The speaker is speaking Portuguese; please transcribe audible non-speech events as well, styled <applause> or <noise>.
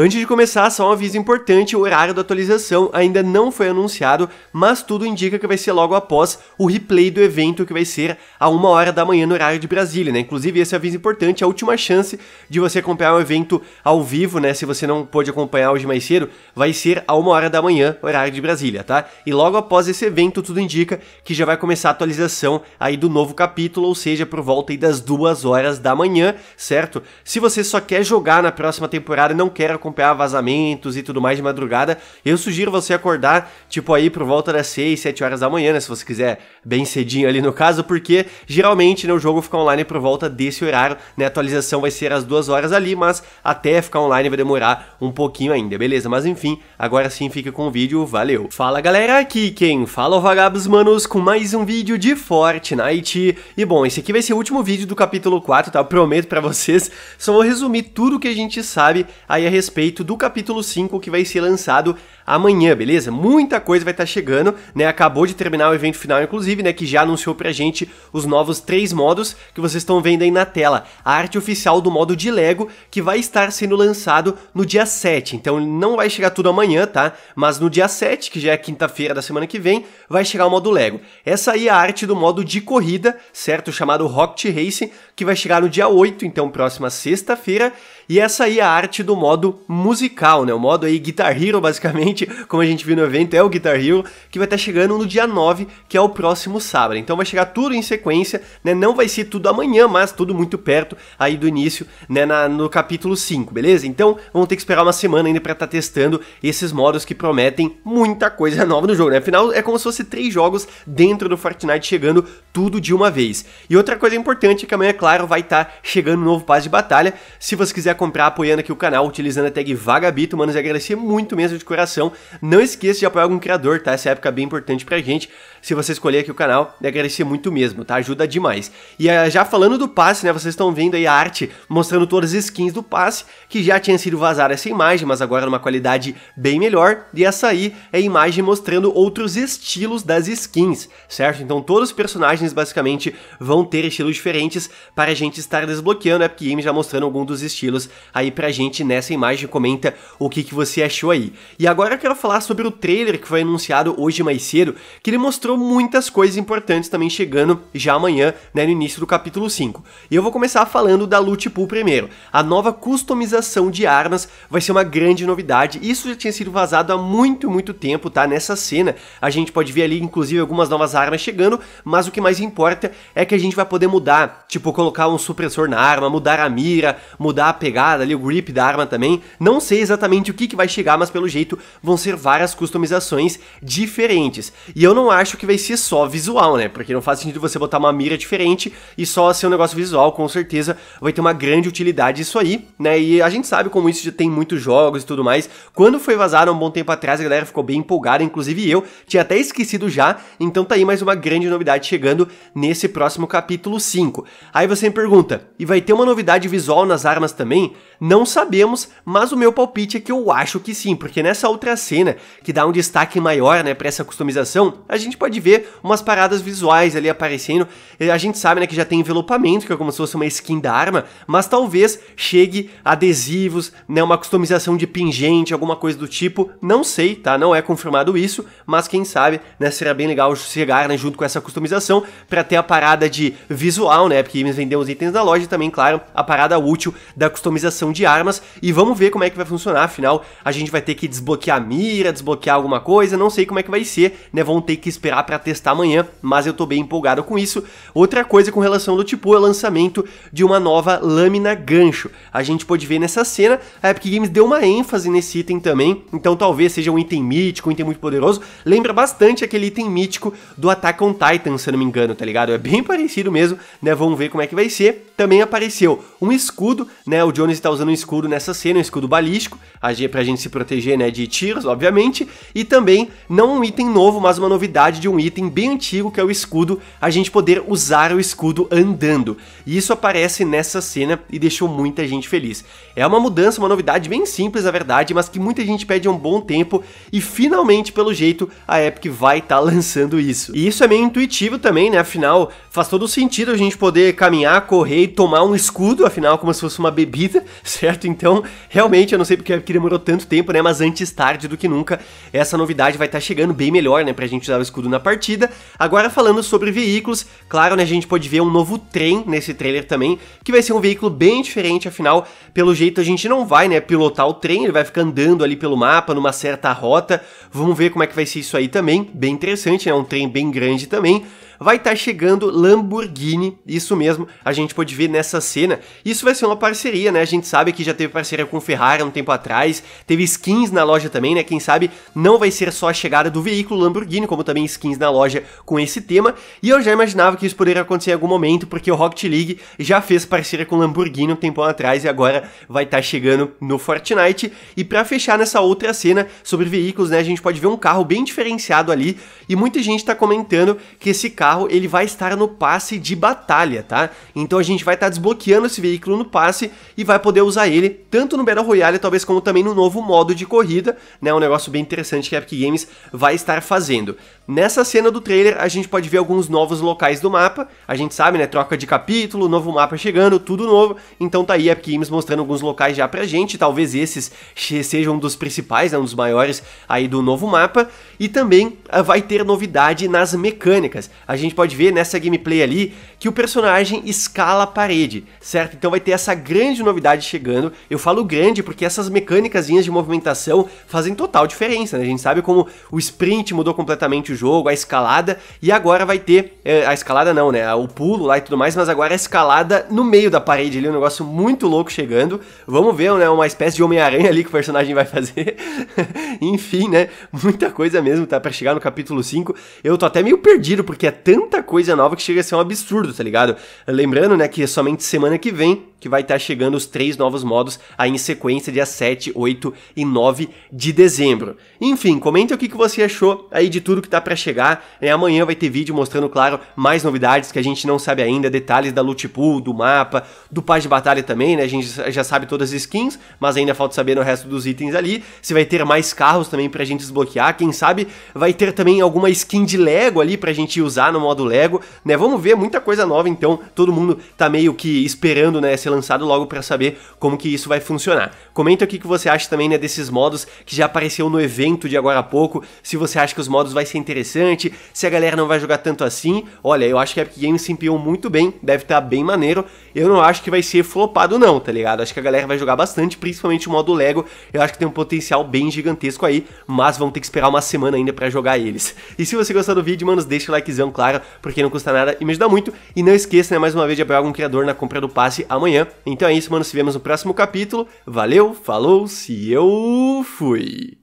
Antes de começar, só um aviso importante: o horário da atualização ainda não foi anunciado, mas tudo indica que vai ser logo após o replay do evento, que vai ser a uma hora da manhã no horário de Brasília, né? Inclusive, esse aviso importante, a última chance de você acompanhar o um evento ao vivo, né? Se você não pôde acompanhar hoje mais cedo, vai ser a uma hora da manhã, horário de Brasília, tá? E logo após esse evento, tudo indica que já vai começar a atualização aí do novo capítulo, ou seja, por volta aí das duas horas da manhã, certo? Se você só quer jogar na próxima temporada e não quer acompanhar, acompanhar vazamentos e tudo mais de madrugada, eu sugiro você acordar, tipo, aí por volta das 6, 7 horas da manhã, né? Se você quiser bem cedinho ali no caso, porque geralmente né, o jogo fica online por volta desse horário, né? A atualização vai ser às 2 horas ali, mas até ficar online vai demorar um pouquinho ainda, beleza? Mas enfim, agora sim fica com o vídeo, valeu! Fala galera, aqui quem fala é o Vagabos Manos com mais um vídeo de Fortnite. E bom, esse aqui vai ser o último vídeo do capítulo 4, tá? Eu prometo pra vocês, só vou resumir tudo que a gente sabe aí a respeito respeito do capítulo 5 que vai ser lançado amanhã, beleza? Muita coisa vai estar tá chegando, né? Acabou de terminar o evento final, inclusive, né? Que já anunciou pra gente os novos três modos que vocês estão vendo aí na tela. A arte oficial do modo de Lego, que vai estar sendo lançado no dia 7. Então não vai chegar tudo amanhã, tá? Mas no dia 7, que já é quinta-feira da semana que vem, vai chegar o modo Lego. Essa aí é a arte do modo de corrida, certo? Chamado Rocket Racing, que vai chegar no dia 8, então próxima sexta-feira. E essa aí é a arte do modo musical, né? O modo aí Guitar Hero, basicamente, como a gente viu no evento, é o Guitar Hero, que vai estar chegando no dia 9, que é o próximo sábado. Então vai chegar tudo em sequência, né? Não vai ser tudo amanhã, mas tudo muito perto aí do início, né? Na, no capítulo 5, beleza? Então vamos ter que esperar uma semana ainda para estar tá testando esses modos que prometem muita coisa <laughs> nova no jogo, né? Afinal, é como se fosse três jogos dentro do Fortnite chegando tudo de uma vez. E outra coisa importante é que amanhã, claro, vai estar tá chegando um novo passe de batalha. Se você quiser comprar apoiando aqui o canal, utilizando a tag Vagabito, manos, e agradecer muito mesmo de coração. Não esqueça de apoiar algum criador, tá? Essa é época é bem importante pra gente. Se você escolher aqui o canal, é agradecer muito mesmo, tá? Ajuda demais. E eh, já falando do passe, né, vocês estão vendo aí a arte mostrando todas as skins do passe, que já tinha sido vazada essa imagem, mas agora numa qualidade bem melhor. E essa aí é a imagem mostrando outros estilos das skins, certo? Então todos os personagens basicamente vão ter estilos diferentes para a gente estar desbloqueando, né? Epic Games já mostrando algum dos estilos aí pra gente nessa imagem. Comenta o que, que você achou aí. E agora eu quero falar sobre o trailer que foi anunciado hoje mais cedo, que ele mostrou muitas coisas importantes também chegando já amanhã, né, no início do capítulo 5. E eu vou começar falando da Loot Pool primeiro. A nova customização de armas vai ser uma grande novidade. Isso já tinha sido vazado há muito, muito tempo, tá? Nessa cena, a gente pode ver ali, inclusive, algumas novas armas chegando, mas o que mais importa é que a gente vai poder mudar, tipo, colocar um supressor na arma, mudar a mira, mudar a pegada pegada ali, o grip da arma também. Não sei exatamente o que, que vai chegar, mas pelo jeito vão ser várias customizações diferentes. E eu não acho que vai ser só visual, né? Porque não faz sentido você botar uma mira diferente e só ser um negócio visual, com certeza vai ter uma grande utilidade isso aí, né? E a gente sabe como isso já tem muitos jogos e tudo mais. Quando foi vazado há um bom tempo atrás, a galera ficou bem empolgada, inclusive eu, tinha até esquecido já, então tá aí mais uma grande novidade chegando nesse próximo capítulo 5. Aí você me pergunta, e vai ter uma novidade visual nas armas também? Não sabemos, mas o meu palpite é que eu acho que sim, porque nessa outra cena, que dá um destaque maior, né, para essa customização, a gente pode ver umas paradas visuais ali aparecendo, a gente sabe, né, que já tem envelopamento, que é como se fosse uma skin da arma, mas talvez chegue adesivos, né, uma customização de pingente, alguma coisa do tipo, não sei, tá, não é confirmado isso, mas quem sabe, né, será bem legal chegar, né, junto com essa customização, para ter a parada de visual, né, porque eles vendem os itens da loja também, claro, a parada útil da customização customização de armas e vamos ver como é que vai funcionar, afinal a gente vai ter que desbloquear a mira, desbloquear alguma coisa, não sei como é que vai ser, né, vão ter que esperar para testar amanhã, mas eu tô bem empolgado com isso. Outra coisa com relação ao tipo é o lançamento de uma nova lâmina gancho. A gente pode ver nessa cena, a Epic Games deu uma ênfase nesse item também, então talvez seja um item mítico, um item muito poderoso, lembra bastante aquele item mítico do Attack on Titan, se eu não me engano, tá ligado? É bem parecido mesmo, né, vamos ver como é que vai ser. Também apareceu um escudo, né, o Jones está usando um escudo nessa cena, um escudo balístico, pra gente se proteger né, de tiros, obviamente. E também, não um item novo, mas uma novidade de um item bem antigo, que é o escudo, a gente poder usar o escudo andando. E isso aparece nessa cena e deixou muita gente feliz. É uma mudança, uma novidade bem simples, na verdade, mas que muita gente pede há um bom tempo. E finalmente, pelo jeito, a Epic vai estar tá lançando isso. E isso é meio intuitivo também, né? Afinal, faz todo sentido a gente poder caminhar, correr e tomar um escudo, afinal, como se fosse uma bebida vida, <laughs> certo? Então, realmente, eu não sei porque que demorou tanto tempo, né? Mas antes tarde do que nunca, essa novidade vai estar tá chegando bem melhor, né? Pra gente usar o escudo na partida. Agora, falando sobre veículos, claro, né? A gente pode ver um novo trem nesse trailer também, que vai ser um veículo bem diferente, afinal, pelo jeito a gente não vai, né? Pilotar o trem, ele vai ficar andando ali pelo mapa, numa certa rota. Vamos ver como é que vai ser isso aí também. Bem interessante, né? Um trem bem grande também vai estar tá chegando Lamborghini, isso mesmo, a gente pode ver nessa cena. Isso vai ser uma parceria, né? A gente sabe que já teve parceria com Ferrari um tempo atrás, teve skins na loja também, né? Quem sabe não vai ser só a chegada do veículo Lamborghini, como também skins na loja com esse tema. E eu já imaginava que isso poderia acontecer em algum momento, porque o Rocket League já fez parceria com Lamborghini um tempo atrás e agora vai estar tá chegando no Fortnite. E para fechar nessa outra cena sobre veículos, né? A gente pode ver um carro bem diferenciado ali e muita gente tá comentando que esse carro carro ele vai estar no passe de batalha, tá? Então a gente vai estar tá desbloqueando esse veículo no passe e vai poder usar ele tanto no Battle Royale, talvez como também no novo modo de corrida, né? Um negócio bem interessante que a Epic Games vai estar fazendo. Nessa cena do trailer a gente pode ver alguns novos locais do mapa, a gente sabe, né? Troca de capítulo, novo mapa chegando, tudo novo. Então tá aí a Epic Games mostrando alguns locais já pra gente, talvez esses sejam um dos principais, né? Um dos maiores aí do novo mapa. E também ah, vai ter novidade nas mecânicas. A gente pode ver nessa gameplay ali que o personagem escala a parede, certo? Então vai ter essa grande novidade chegando. Eu falo grande porque essas mecânicas de movimentação fazem total diferença, né? A gente sabe como o sprint mudou completamente o jogo, a escalada, e agora vai ter. Eh, a escalada não, né? O pulo lá e tudo mais, mas agora a escalada no meio da parede ali, um negócio muito louco chegando. Vamos ver, né? Uma espécie de Homem-Aranha ali que o personagem vai fazer. <laughs> Enfim, né? Muita coisa mesmo, tá? Pra chegar no capítulo 5. Eu tô até meio perdido, porque é tanta coisa nova que chega a ser um absurdo, tá ligado? Lembrando, né, que é somente semana que vem que vai estar chegando os três novos modos aí em sequência, dia 7, 8 e 9 de dezembro. Enfim, comenta o que, você achou aí de tudo que tá para chegar. É, amanhã vai ter vídeo mostrando, claro, mais novidades que a gente não sabe ainda, detalhes da loot pool, do mapa, do paz de batalha também, né? A gente já sabe todas as skins, mas ainda falta saber o resto dos itens ali. Se vai ter mais carros também pra gente desbloquear, quem sabe vai ter também alguma skin de Lego ali pra gente usar no modo Lego, né? Vamos ver muita coisa nova, então todo mundo tá meio que esperando, né? ser lançado logo para saber como que isso vai funcionar. Comenta aqui o que você acha também né, desses modos que já apareceu no evento de agora há pouco, se você acha que os modos vai ser interessante, se a galera não vai jogar tanto assim. Olha, eu acho que a Epic Games se empenhou muito bem, deve estar tá bem maneiro. Eu não acho que vai ser flopado não, tá ligado? Acho que a galera vai jogar bastante, principalmente o modo Lego. Eu acho que tem um potencial bem gigantesco aí, mas vão ter que esperar uma semana ainda para jogar eles. E se você gostar do vídeo, manos, deixa o likezão, claro, porque não custa nada e me ajuda muito. E não esqueça, né, mais uma vez de apoiar algum criador na compra do passe amanhã amanhã. Então é isso, mano. Se vemos no próximo capítulo. Valeu, falou, se eu fui.